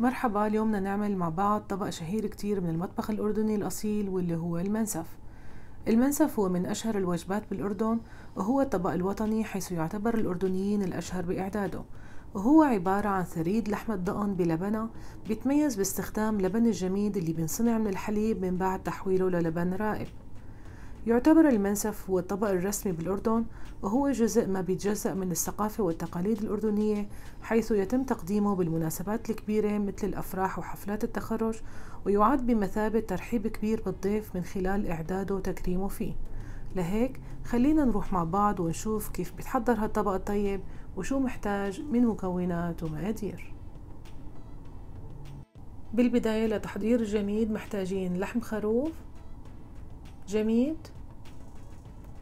مرحبا اليوم بدنا نعمل مع بعض طبق شهير كتير من المطبخ الأردني الأصيل واللي هو المنسف المنسف هو من أشهر الوجبات بالأردن وهو الطبق الوطني حيث يعتبر الأردنيين الأشهر بإعداده وهو عبارة عن ثريد لحم الضأن بلبنة بيتميز باستخدام لبن الجميد اللي بينصنع من الحليب من بعد تحويله للبن رائب يعتبر المنسف هو الطبق الرسمي بالأردن وهو جزء ما بيتجزأ من الثقافة والتقاليد الأردنية حيث يتم تقديمه بالمناسبات الكبيرة مثل الأفراح وحفلات التخرج ويعد بمثابة ترحيب كبير بالضيف من خلال إعداده وتكريمه فيه لهيك خلينا نروح مع بعض ونشوف كيف بيتحضر هالطبق الطيب وشو محتاج من مكونات ومقادير بالبداية لتحضير الجميد محتاجين لحم خروف جميد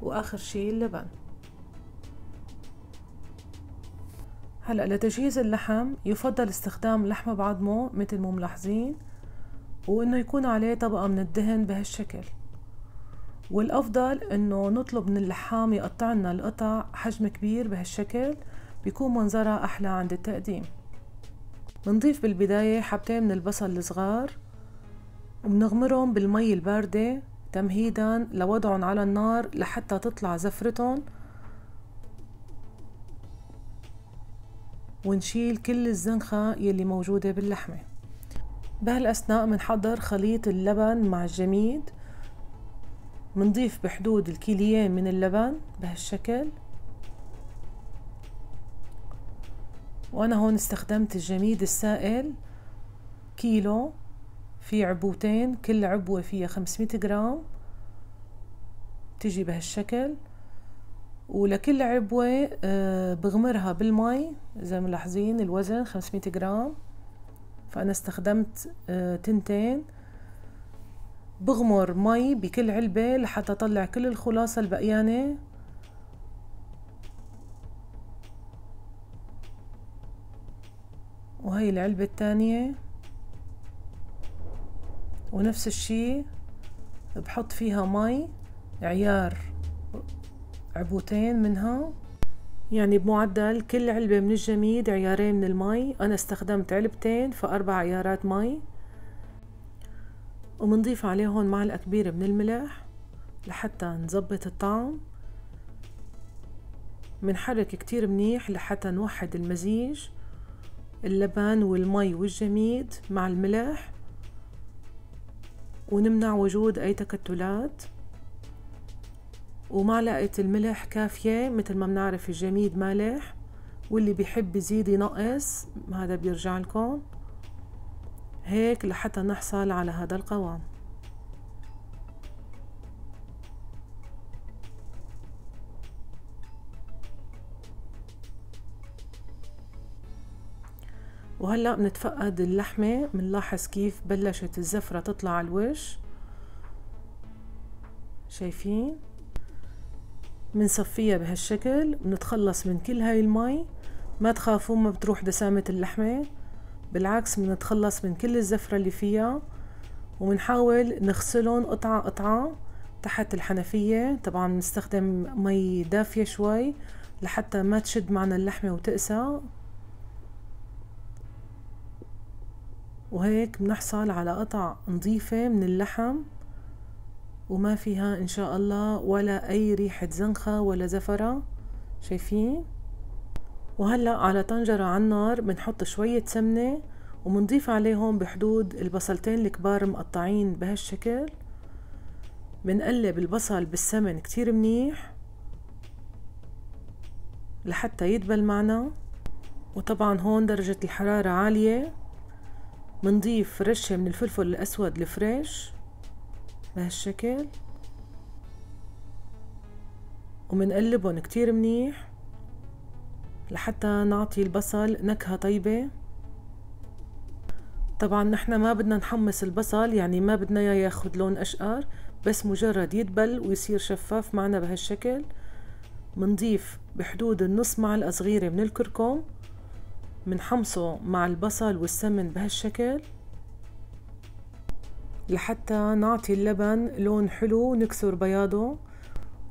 واخر شي اللبن هلا لتجهيز اللحم يفضل استخدام لحم بعظمه مثل ما ملاحظين وانه يكون عليه طبقه من الدهن بهالشكل والافضل انه نطلب من اللحام يقطع لنا القطع حجم كبير بهالشكل بيكون منظرها احلى عند التقديم بنضيف بالبدايه حبتين من البصل الصغار وبنغمرهم بالمي الباردة تمهيدا لوضعهم على النار لحتى تطلع زفرتهم ونشيل كل الزنخة يلي موجودة باللحمة بهالأثناء منحضر خليط اللبن مع الجميد منضيف بحدود الكيليين من اللبن بهالشكل وأنا هون استخدمت الجميد السائل كيلو في عبوتين كل عبوة فيها 500 جرام تجي بهالشكل ولكل عبوة آه، بغمرها بالمي زي ما ملاحظين الوزن 500 جرام فأنا استخدمت آه، تنتين بغمر مي بكل علبة لحتى أطلع كل الخلاصة البقيانة وهي العلبة الثانية ونفس الشي بحط فيها مي عيار عبوتين منها يعني بمعدل كل علبة من الجميد عيارين من المي أنا استخدمت علبتين فأربع عيارات مي ومنضيف عليهم معلقة كبيرة من الملح لحتى نظبط الطعم منحرك كتير منيح لحتى نوحد المزيج اللبن والمي والجميد مع الملح ونمنع وجود أي تكتلات ومعلقة الملح كافية مثل ما بنعرف الجميد مالح واللي بيحب يزيد ينقص هذا بيرجع لكم هيك لحتى نحصل على هذا القوام وهلا بنتفقد اللحمه بنلاحظ كيف بلشت الزفره تطلع على الوش شايفين بنصفيها بهالشكل بنتخلص من كل هاي المي ما تخافوا ما بتروح دسامة اللحمة بالعكس بنتخلص من كل الزفرة اللي فيها وبنحاول نغسلهم قطعة قطعة تحت الحنفية طبعا بنستخدم مي دافية شوي لحتى ما تشد معنا اللحمة وتقسى وهيك بنحصل على قطع نظيفة من اللحم وما فيها ان شاء الله ولا اي ريحة زنخة ولا زفرة شايفين وهلأ على طنجرة على النار بنحط شوية سمنة وبنضيف عليهم بحدود البصلتين الكبار مقطعين بهالشكل بنقلب البصل بالسمن كتير منيح لحتى يدبل معنا وطبعا هون درجة الحرارة عالية بنضيف رشة من الفلفل الأسود الفريش بهالشكل ومنقلبهم كتير منيح لحتى نعطي البصل نكهة طيبة طبعا نحنا ما بدنا نحمص البصل يعني ما بدنا اياه ياخد لون أشقر بس مجرد يدبل ويصير شفاف معنا بهالشكل منضيف بحدود النص معلقة صغيرة من الكركم بنحمصه مع البصل والسمن بهالشكل لحتى نعطي اللبن لون حلو ونكسر بياضه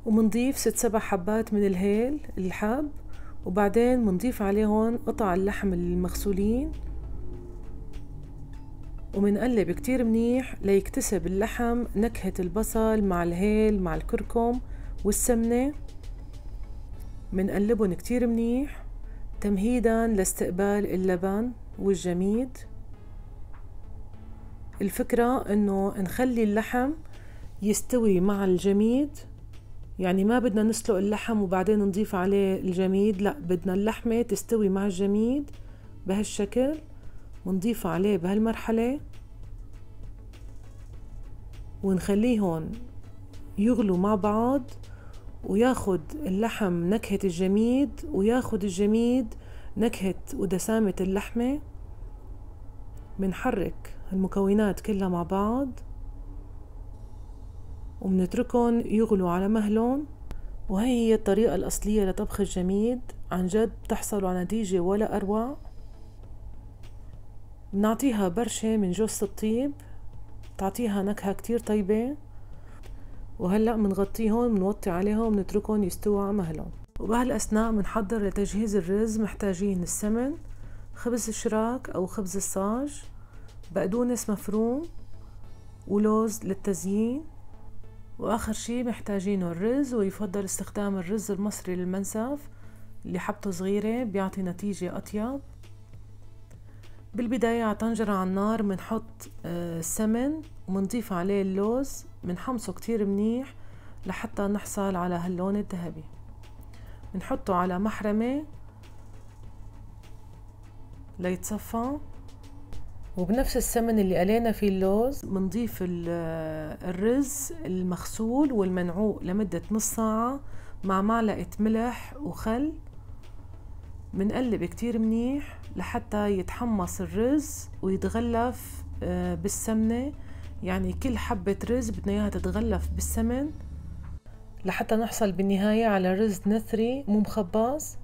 ومنضيف ست سبع حبات من الهيل الحب وبعدين منضيف عليهم قطع اللحم المغسولين ومنقلب كتير منيح ليكتسب اللحم نكهة البصل مع الهيل مع الكركم والسمنة منقلبهم كتير منيح تمهيدا لاستقبال اللبن والجميد الفكرة انه نخلي اللحم يستوي مع الجميد يعني ما بدنا نسلق اللحم وبعدين نضيف عليه الجميد لا بدنا اللحمة تستوي مع الجميد بهالشكل ونضيف عليه بهالمرحلة ونخليهم يغلوا مع بعض وياخد اللحم نكهة الجميد وياخد الجميد نكهة ودسامة اللحمة بنحرك المكونات كلها مع بعض وبنتركهم يغلوا على مهلهم وهي هي الطريقة الأصلية لطبخ الجميد عن جد بتحصلوا على نتيجة ولا أروع بنعطيها برشة من جوز الطيب تعطيها نكهة كتير طيبة وهلأ بنغطيهم بنوطي عليهم بنتركهم يستووا على مهلهم وبهالأثناء بنحضر لتجهيز الرز محتاجين السمن خبز الشراك أو خبز الصاج بقدونس مفروم ولوز للتزيين وآخر شي محتاجينه الرز ويفضل استخدام الرز المصري للمنسف اللي حبته صغيرة بيعطي نتيجة أطيب بالبداية على طنجرة على النار بنحط السمن آه، ومنضيف عليه اللوز بنحمصه كتير منيح لحتى نحصل على هاللون الذهبي بنحطه على محرمة ليتصفى وبنفس السمن اللي قلينا فيه اللوز بنضيف الرز المغسول والمنعوق لمدة نص ساعة مع معلقة ملح وخل بنقلب كتير منيح لحتى يتحمص الرز ويتغلف آه، بالسمنة يعني كل حبة رز بدنا إياها تتغلف بالسمن لحتى نحصل بالنهاية على رز نثري مو مخباز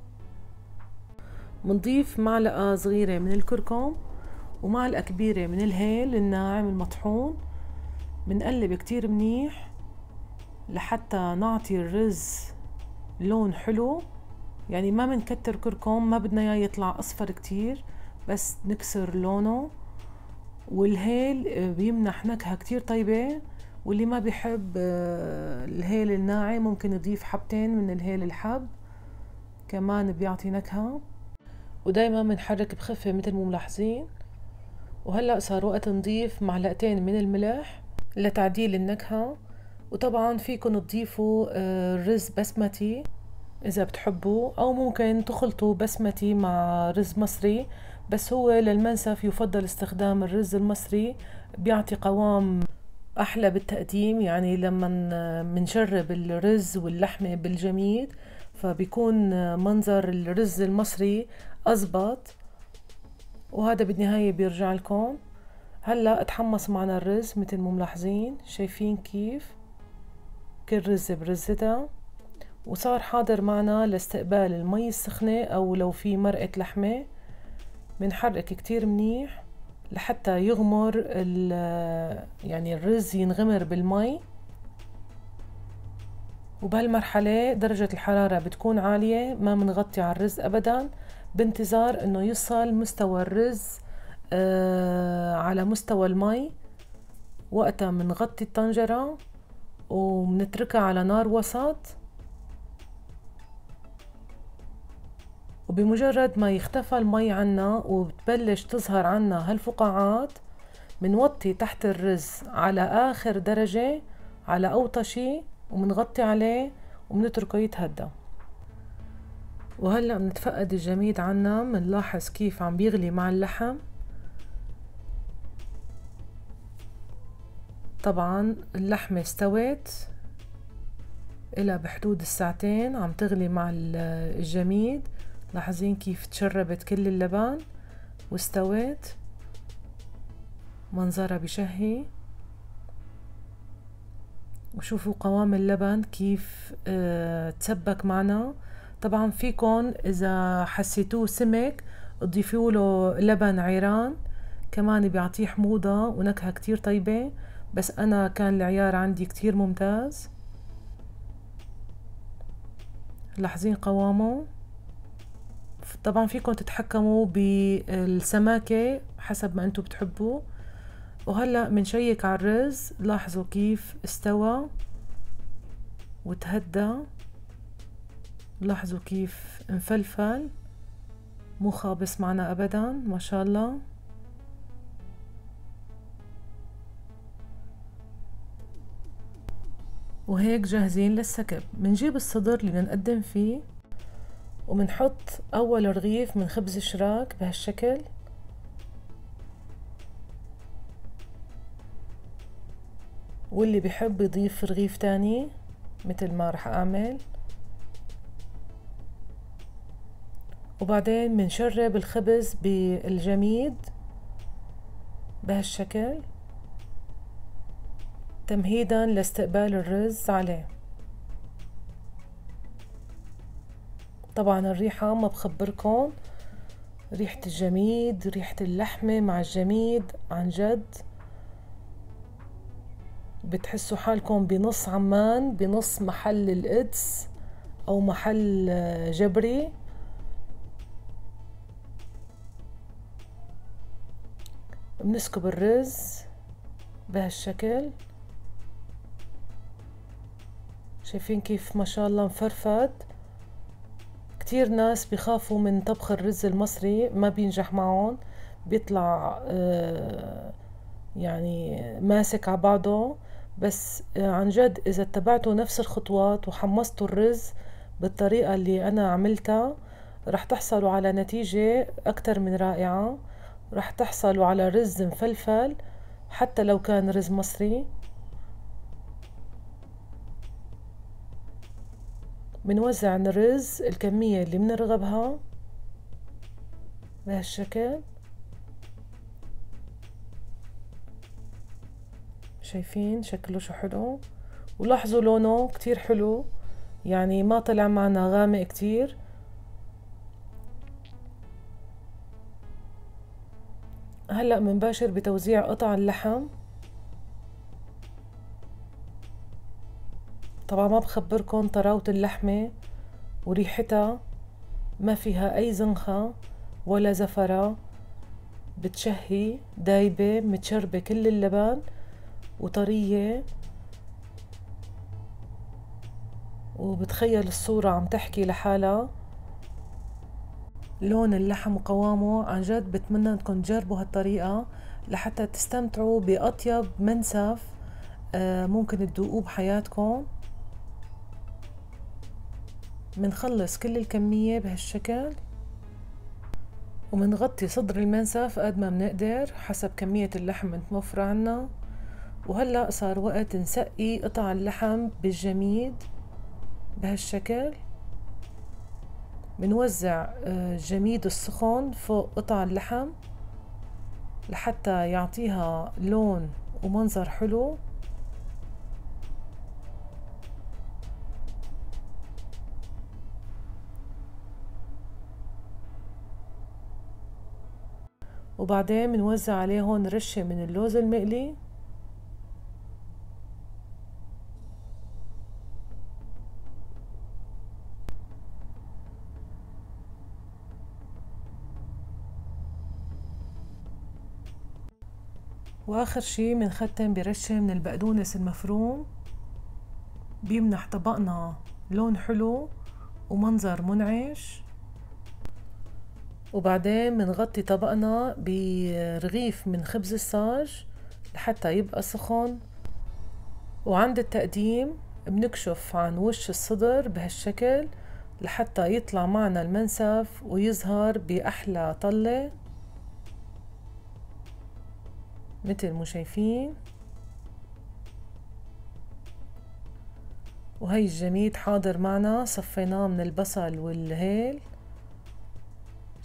بنضيف معلقة صغيرة من الكركم ومعلقة كبيرة من الهيل الناعم المطحون بنقلب كتير منيح لحتى نعطي الرز لون حلو يعني ما بنكتر كركم ما بدنا اياه يطلع اصفر كتير بس نكسر لونه والهيل آه، بيمنح نكهة كتير طيبة إيه؟ واللي ما بيحب آه، الهيل الناعم ممكن يضيف حبتين من الهيل الحب كمان بيعطي نكهة ودايما بنحرك بخفة مثل ما ملاحظين وهلأ صار وقت نضيف معلقتين من الملح لتعديل النكهة وطبعا فيكن تضيفوا آه، رز بسمتي إذا بتحبوا أو ممكن تخلطوا بسمتي مع رز مصري بس هو للمنسف يفضل استخدام الرز المصري بيعطي قوام أحلى بالتقديم يعني لما منجرب الرز واللحمة بالجميد فبيكون منظر الرز المصري أزبط وهذا بالنهاية بيرجع لكم هلا اتحمص معنا الرز مثل ما ملاحظين شايفين كيف كل رزة برزتها وصار حاضر معنا لاستقبال المي السخنة أو لو في مرقة لحمة بنحرك كتير منيح لحتى يغمر يعني الرز ينغمر بالمي وبهالمرحلة درجة الحرارة بتكون عالية ما بنغطي على الرز أبدا بانتظار انه يصل مستوى الرز آه على مستوى المي وقتها بنغطي الطنجرة وبنتركها على نار وسط وبمجرد ما يختفى المي عنا وبتبلش تظهر عنا هالفقاعات بنوطي تحت الرز على آخر درجة على أوطى شي وبنغطي عليه وبنتركه يتهدى وهلأ بنتفقد الجميد عنا بنلاحظ كيف عم بيغلي مع اللحم طبعا اللحمة استوت إلى بحدود الساعتين عم تغلي مع الجميد لاحظين كيف تشربت كل اللبن واستوت منظرها بشهي وشوفوا قوام اللبن كيف اه تسبك معنا طبعا فيكن اذا حسيتوه سمك تضيفوا له لبن عيران كمان بيعطيه حموضة ونكهة كتير طيبة بس انا كان العيار عندي كتير ممتاز لاحظين قوامه طبعا فيكم تتحكموا بالسماكة حسب ما انتم بتحبوا وهلأ منشيك على الرز لاحظوا كيف استوى وتهدى لاحظوا كيف انفلفل مو خابص معنا ابدا ما شاء الله وهيك جاهزين للسكب منجيب الصدر اللي نقدم فيه وبنحط اول رغيف من خبز شراك بهالشكل واللي بحب يضيف رغيف تاني مثل ما رح اعمل وبعدين بنشرب الخبز بالجميد بهالشكل تمهيدا لاستقبال الرز عليه طبعا الريحة ما بخبركم ريحة الجميد ريحة اللحمة مع الجميد عن جد بتحسوا حالكم بنص عمان بنص محل القدس أو محل جبري بنسكب الرز بهالشكل شايفين كيف ما شاء الله مفرفد كتير ناس بخافوا من طبخ الرز المصري ما بينجح معهم بيطلع آه، يعني ماسك على بعضه بس آه، عن جد إذا اتبعتوا نفس الخطوات وحمصتوا الرز بالطريقة اللي أنا عملتها رح تحصلوا على نتيجة أكتر من رائعة رح تحصلوا على رز مفلفل حتى لو كان رز مصري بنوزع الرز الكمية اللي بنرغبها بهالشكل شايفين شكله شو حلو ولاحظوا لونه كتير حلو يعني ما طلع معنا غامق كتير هلأ منباشر بتوزيع قطع اللحم طبعا ما بخبركم طراوة اللحمة وريحتها ما فيها أي زنخة ولا زفرة بتشهي دايبة متشربة كل اللبن وطرية وبتخيل الصورة عم تحكي لحالها لون اللحم وقوامه عن جد بتمنى انكم تجربوا هالطريقة لحتى تستمتعوا بأطيب منسف آه، ممكن تذوقوه بحياتكم بنخلص كل الكمية بهالشكل ومنغطي صدر المنسف قد ما بنقدر حسب كمية اللحم المتوفرة عنا وهلأ صار وقت نسقي قطع اللحم بالجميد بهالشكل بنوزع الجميد آه، السخن فوق قطع اللحم لحتى يعطيها لون ومنظر حلو وبعدين بنوزع عليه هون رشة من اللوز المقلي واخر شي بنختم برشة من البقدونس المفروم بيمنح طبقنا لون حلو ومنظر منعش وبعدين بنغطي طبقنا برغيف من خبز الصاج لحتى يبقى سخن وعند التقديم بنكشف عن وش الصدر بهالشكل لحتى يطلع معنا المنسف ويظهر بأحلى طلة مثل ما شايفين وهي الجميد حاضر معنا صفيناه من البصل والهيل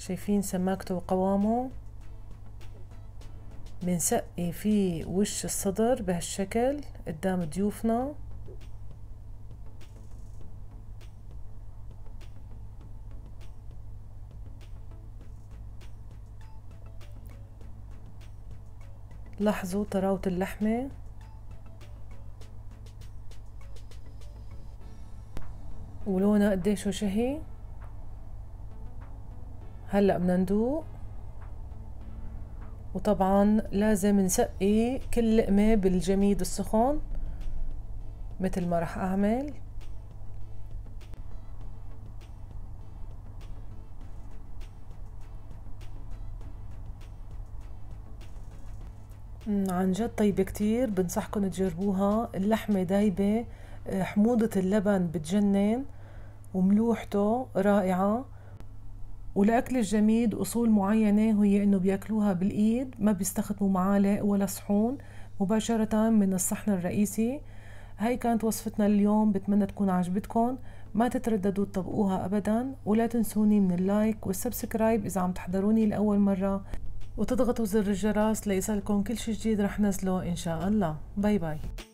شايفين سماكته وقوامه بنسقي إيه، في وش الصدر بهالشكل قدام ضيوفنا لاحظوا طراوة اللحمة ولونها قديش شهي هلا بدنا ندوق وطبعا لازم نسقي كل لقمة بالجميد السخن مثل ما رح اعمل عن جد طيبة كتير بنصحكم تجربوها اللحمة دايبة آه، حموضة اللبن بتجنن وملوحته رائعة ولأكل الجميد أصول معينة هي إنه بياكلوها بالإيد ما بيستخدموا معالق ولا صحون مباشرة من الصحن الرئيسي هاي كانت وصفتنا اليوم بتمنى تكون عجبتكم ما تترددوا تطبقوها أبدا ولا تنسوني من اللايك والسبسكرايب إذا عم تحضروني لأول مرة وتضغطوا زر الجرس ليصلكم كل شي جديد رح نزله إن شاء الله باي باي